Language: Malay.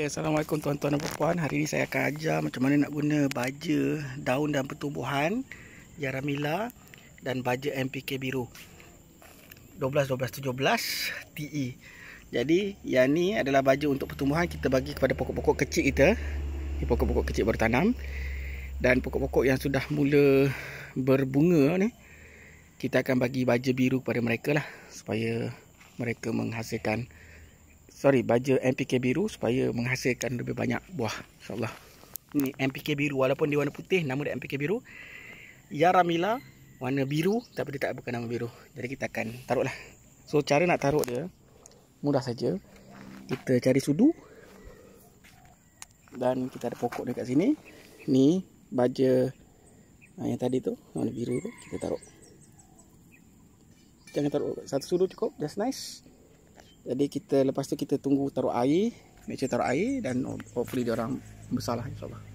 Eh, Assalamualaikum tuan-tuan dan puan-puan. Hari ini saya akan ajar macam mana nak guna baja daun dan pertumbuhan Yaramila dan baja MPK biru. 12-12-17 TE. Jadi yang ni adalah baja untuk pertumbuhan kita bagi kepada pokok-pokok kecil kita. Ini pokok-pokok kecil baru tanam. Dan pokok-pokok yang sudah mula berbunga ni. Kita akan bagi baja biru kepada mereka lah. Supaya mereka menghasilkan sorry baja MPK biru supaya menghasilkan lebih banyak buah insyaallah Ini MPK biru walaupun dia warna putih nama dia MPK biru Mila warna biru tapi dia tak bukan nama biru jadi kita akan taruhlah so cara nak taruh dia mudah saja kita cari sudu dan kita ada pokok dekat sini ni baja ah, yang tadi tu warna biru tu kita taruh jangan taruh satu sudu cukup That's nice jadi kita lepas tu kita tunggu taruh air, macam taruh air dan hopefully dia orang besarlah insyaallah.